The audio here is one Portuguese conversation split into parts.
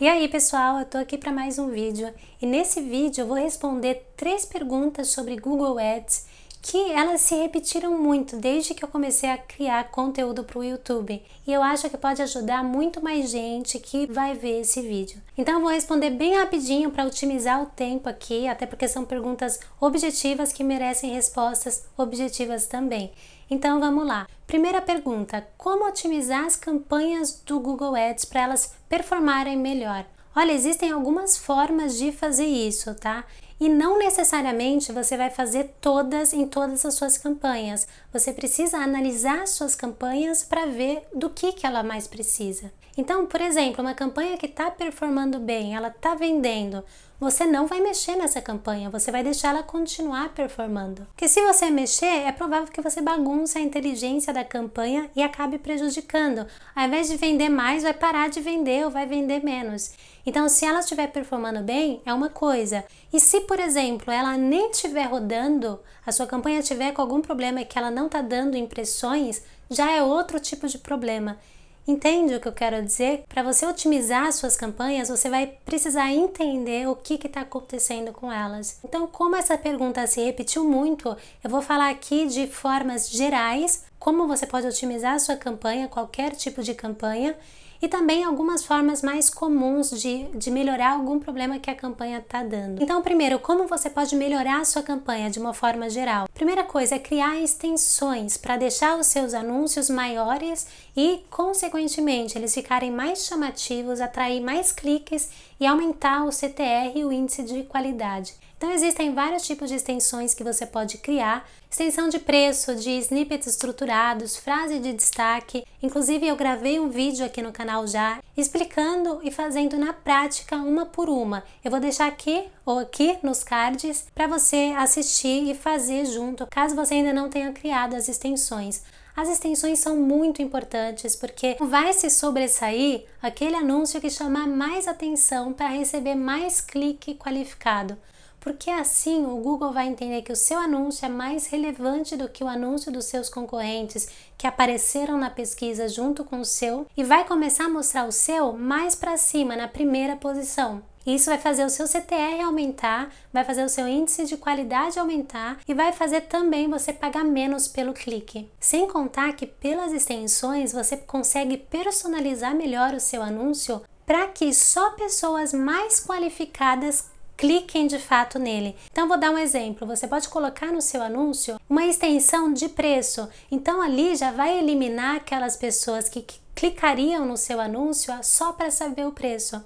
E aí pessoal, eu tô aqui para mais um vídeo e nesse vídeo eu vou responder três perguntas sobre Google Ads que elas se repetiram muito desde que eu comecei a criar conteúdo para o YouTube e eu acho que pode ajudar muito mais gente que vai ver esse vídeo. Então eu vou responder bem rapidinho para otimizar o tempo aqui, até porque são perguntas objetivas que merecem respostas objetivas também. Então vamos lá. Primeira pergunta: como otimizar as campanhas do Google Ads para elas performarem melhor? Olha, existem algumas formas de fazer isso, tá? E não necessariamente você vai fazer todas em todas as suas campanhas. Você precisa analisar suas campanhas para ver do que, que ela mais precisa. Então, por exemplo, uma campanha que está performando bem, ela está vendendo, você não vai mexer nessa campanha, você vai deixar ela continuar performando. Porque se você mexer, é provável que você bagunce a inteligência da campanha e acabe prejudicando. Ao invés de vender mais, vai parar de vender ou vai vender menos. Então, se ela estiver performando bem, é uma coisa. E se, por exemplo, ela nem estiver rodando, a sua campanha estiver com algum problema que ela não está dando impressões, já é outro tipo de problema. Entende o que eu quero dizer? Para você otimizar suas campanhas, você vai precisar entender o que está acontecendo com elas. Então, como essa pergunta se repetiu muito, eu vou falar aqui de formas gerais como você pode otimizar sua campanha, qualquer tipo de campanha, e também algumas formas mais comuns de, de melhorar algum problema que a campanha está dando. Então, primeiro, como você pode melhorar a sua campanha de uma forma geral? Primeira coisa é criar extensões para deixar os seus anúncios maiores e, consequentemente, eles ficarem mais chamativos, atrair mais cliques e aumentar o CTR e o índice de qualidade. Então existem vários tipos de extensões que você pode criar, extensão de preço, de snippets estruturados, frase de destaque. Inclusive eu gravei um vídeo aqui no canal já explicando e fazendo na prática uma por uma. Eu vou deixar aqui ou aqui nos cards para você assistir e fazer junto, caso você ainda não tenha criado as extensões. As extensões são muito importantes porque vai se sobressair aquele anúncio que chamar mais atenção para receber mais clique qualificado porque assim o Google vai entender que o seu anúncio é mais relevante do que o anúncio dos seus concorrentes que apareceram na pesquisa junto com o seu e vai começar a mostrar o seu mais para cima, na primeira posição. Isso vai fazer o seu CTR aumentar, vai fazer o seu índice de qualidade aumentar e vai fazer também você pagar menos pelo clique. Sem contar que pelas extensões você consegue personalizar melhor o seu anúncio para que só pessoas mais qualificadas cliquem de fato nele. Então, vou dar um exemplo: você pode colocar no seu anúncio uma extensão de preço, então ali já vai eliminar aquelas pessoas que clicariam no seu anúncio só para saber o preço.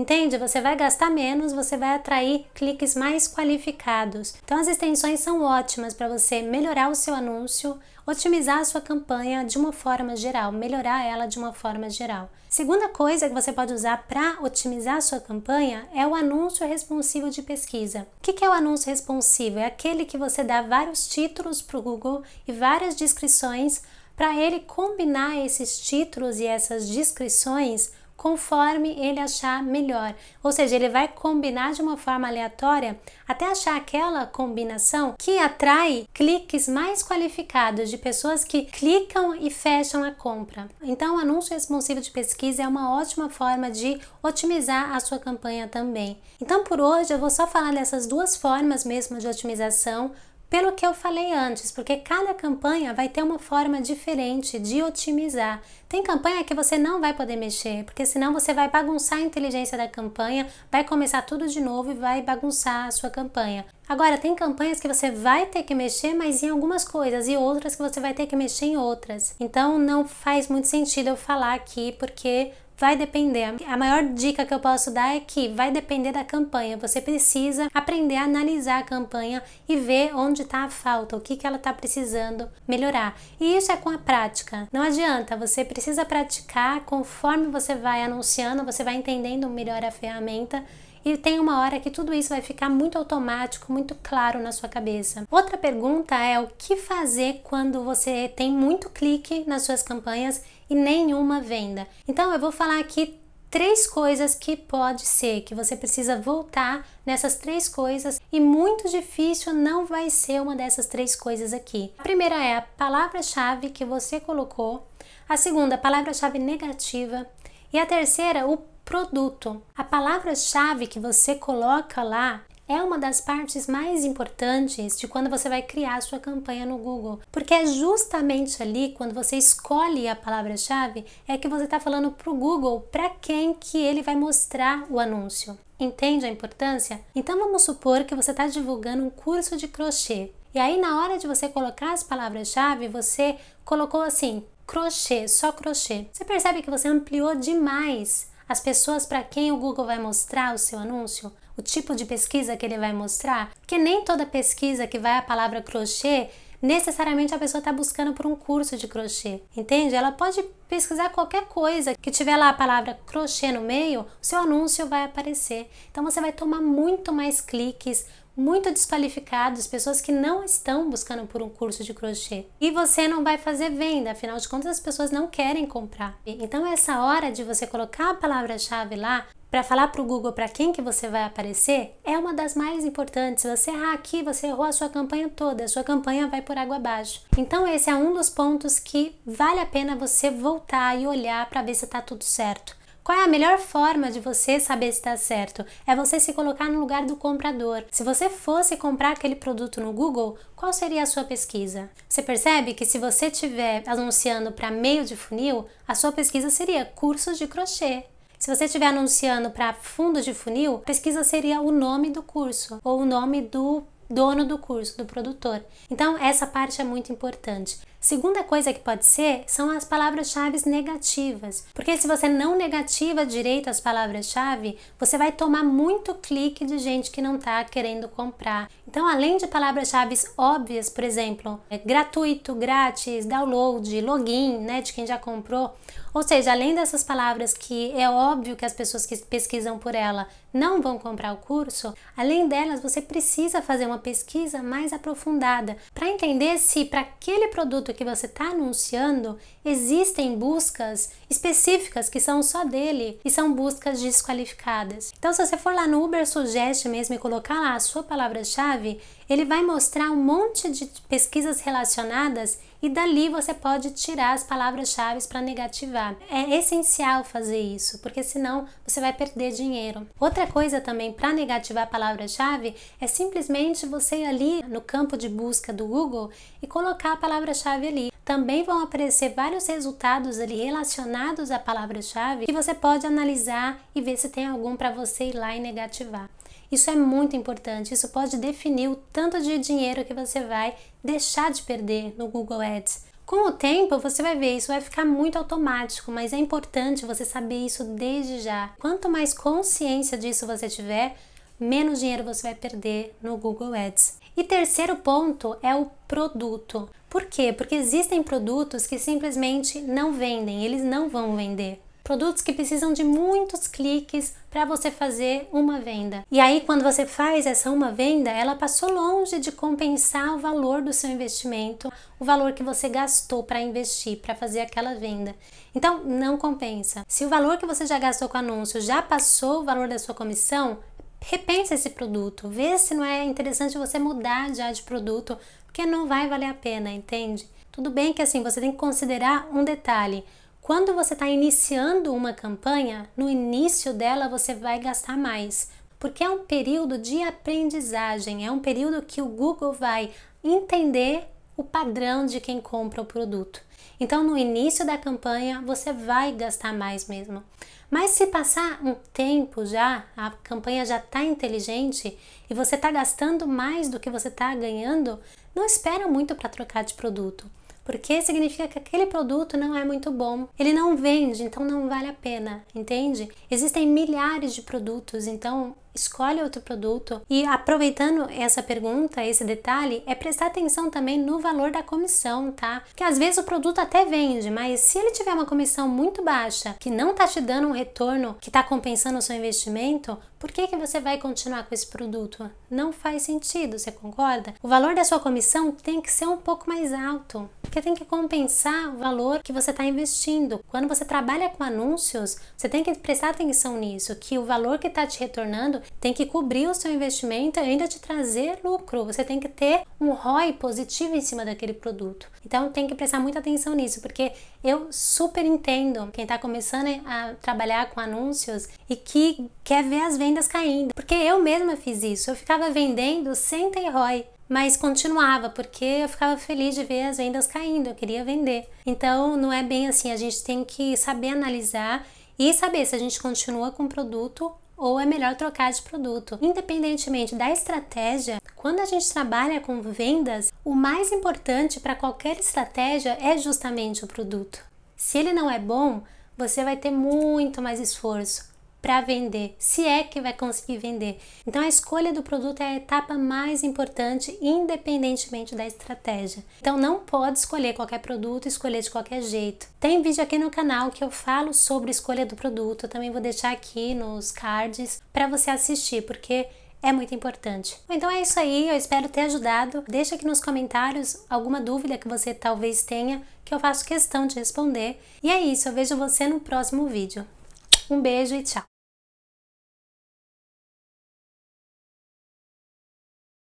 Entende? Você vai gastar menos, você vai atrair cliques mais qualificados. Então as extensões são ótimas para você melhorar o seu anúncio, otimizar a sua campanha de uma forma geral, melhorar ela de uma forma geral. Segunda coisa que você pode usar para otimizar a sua campanha é o anúncio responsivo de pesquisa. O que é o anúncio responsivo? É aquele que você dá vários títulos para o Google e várias descrições para ele combinar esses títulos e essas descrições conforme ele achar melhor. Ou seja, ele vai combinar de uma forma aleatória até achar aquela combinação que atrai cliques mais qualificados de pessoas que clicam e fecham a compra. Então, o anúncio responsivo de pesquisa é uma ótima forma de otimizar a sua campanha também. Então, por hoje eu vou só falar dessas duas formas mesmo de otimização pelo que eu falei antes, porque cada campanha vai ter uma forma diferente de otimizar. Tem campanha que você não vai poder mexer, porque senão você vai bagunçar a inteligência da campanha, vai começar tudo de novo e vai bagunçar a sua campanha. Agora, tem campanhas que você vai ter que mexer, mas em algumas coisas, e outras que você vai ter que mexer em outras. Então, não faz muito sentido eu falar aqui, porque Vai depender. A maior dica que eu posso dar é que vai depender da campanha. Você precisa aprender a analisar a campanha e ver onde está a falta, o que, que ela está precisando melhorar. E isso é com a prática. Não adianta, você precisa praticar conforme você vai anunciando, você vai entendendo melhor a ferramenta e tem uma hora que tudo isso vai ficar muito automático, muito claro na sua cabeça. Outra pergunta é o que fazer quando você tem muito clique nas suas campanhas e nenhuma venda. Então eu vou falar aqui três coisas que pode ser que você precisa voltar nessas três coisas e muito difícil não vai ser uma dessas três coisas aqui. A primeira é a palavra-chave que você colocou, a segunda, a palavra-chave negativa e a terceira, o produto. A palavra-chave que você coloca lá é uma das partes mais importantes de quando você vai criar sua campanha no Google, porque é justamente ali quando você escolhe a palavra-chave é que você está falando para o Google para quem que ele vai mostrar o anúncio. Entende a importância? Então vamos supor que você está divulgando um curso de crochê. E aí, na hora de você colocar as palavras-chave, você colocou assim: crochê, só crochê. Você percebe que você ampliou demais as pessoas para quem o Google vai mostrar o seu anúncio, o tipo de pesquisa que ele vai mostrar, porque nem toda pesquisa que vai a palavra crochê necessariamente a pessoa está buscando por um curso de crochê, entende? Ela pode pesquisar qualquer coisa que tiver lá a palavra crochê no meio, o seu anúncio vai aparecer. Então você vai tomar muito mais cliques, muito desqualificados, pessoas que não estão buscando por um curso de crochê. E você não vai fazer venda, afinal de contas as pessoas não querem comprar. Então essa hora de você colocar a palavra-chave lá para falar para o Google para quem que você vai aparecer é uma das mais importantes. Se você errar aqui, você errou a sua campanha toda, a sua campanha vai por água abaixo. Então esse é um dos pontos que vale a pena você voltar e olhar para ver se está tudo certo. Qual é a melhor forma de você saber se está certo? É você se colocar no lugar do comprador. Se você fosse comprar aquele produto no Google, qual seria a sua pesquisa? Você percebe que se você estiver anunciando para meio de funil, a sua pesquisa seria cursos de crochê. Se você estiver anunciando para fundo de funil, a pesquisa seria o nome do curso ou o nome do dono do curso, do produtor. Então, essa parte é muito importante. Segunda coisa que pode ser são as palavras-chave negativas, porque se você não negativa direito as palavras-chave, você vai tomar muito clique de gente que não está querendo comprar. Então, além de palavras-chave óbvias, por exemplo, é gratuito, grátis, download, login, né, de quem já comprou, ou seja, além dessas palavras que é óbvio que as pessoas que pesquisam por ela não vão comprar o curso, além delas, você precisa fazer uma pesquisa mais aprofundada para entender se para aquele produto que você está anunciando existem buscas específicas que são só dele e são buscas desqualificadas. Então, se você for lá no Uber Suggest mesmo e colocar lá a sua palavra-chave, ele vai mostrar um monte de pesquisas relacionadas e dali você pode tirar as palavras-chave para negativar. É essencial fazer isso, porque senão você vai perder dinheiro. Outra coisa também para negativar a palavra-chave é simplesmente você ir ali no campo de busca do Google e colocar a palavra-chave ali. Também vão aparecer vários resultados ali relacionados à palavra-chave que você pode analisar e ver se tem algum para você ir lá e negativar. Isso é muito importante, isso pode definir o tanto de dinheiro que você vai deixar de perder no Google Ads. Com o tempo, você vai ver, isso vai ficar muito automático, mas é importante você saber isso desde já. Quanto mais consciência disso você tiver, menos dinheiro você vai perder no Google Ads. E terceiro ponto é o produto. Por quê? Porque existem produtos que simplesmente não vendem, eles não vão vender. Produtos que precisam de muitos cliques para você fazer uma venda. E aí, quando você faz essa uma venda, ela passou longe de compensar o valor do seu investimento, o valor que você gastou para investir, para fazer aquela venda. Então, não compensa. Se o valor que você já gastou com o anúncio já passou o valor da sua comissão, repensa esse produto, vê se não é interessante você mudar já de produto, porque não vai valer a pena, entende? Tudo bem que assim, você tem que considerar um detalhe. Quando você está iniciando uma campanha, no início dela você vai gastar mais, porque é um período de aprendizagem, é um período que o Google vai entender o padrão de quem compra o produto. Então, no início da campanha, você vai gastar mais mesmo. Mas se passar um tempo já, a campanha já está inteligente e você está gastando mais do que você está ganhando, não espera muito para trocar de produto porque significa que aquele produto não é muito bom, ele não vende, então não vale a pena, entende? Existem milhares de produtos, então escolhe outro produto. E aproveitando essa pergunta, esse detalhe, é prestar atenção também no valor da comissão, tá? Que às vezes o produto até vende, mas se ele tiver uma comissão muito baixa, que não tá te dando um retorno que tá compensando o seu investimento, por que, que você vai continuar com esse produto? Não faz sentido, você concorda? O valor da sua comissão tem que ser um pouco mais alto, porque tem que compensar o valor que você está investindo. Quando você trabalha com anúncios, você tem que prestar atenção nisso, que o valor que está te retornando tem que cobrir o seu investimento e ainda te trazer lucro. Você tem que ter um ROI positivo em cima daquele produto. Então tem que prestar muita atenção nisso, porque eu super entendo quem está começando a trabalhar com anúncios e que quer ver as vendas caindo. Porque eu mesma fiz isso. Eu ficava vendendo sem ter ROI mas continuava porque eu ficava feliz de ver as vendas caindo, eu queria vender. Então não é bem assim, a gente tem que saber analisar e saber se a gente continua com o produto ou é melhor trocar de produto. Independentemente da estratégia, quando a gente trabalha com vendas, o mais importante para qualquer estratégia é justamente o produto. Se ele não é bom, você vai ter muito mais esforço para vender, se é que vai conseguir vender. Então a escolha do produto é a etapa mais importante, independentemente da estratégia. Então não pode escolher qualquer produto, escolher de qualquer jeito. Tem vídeo aqui no canal que eu falo sobre escolha do produto, eu também vou deixar aqui nos cards para você assistir, porque é muito importante. Então é isso aí, eu espero ter ajudado. Deixa aqui nos comentários alguma dúvida que você talvez tenha, que eu faço questão de responder. E é isso, eu vejo você no próximo vídeo. Um beijo e tchau!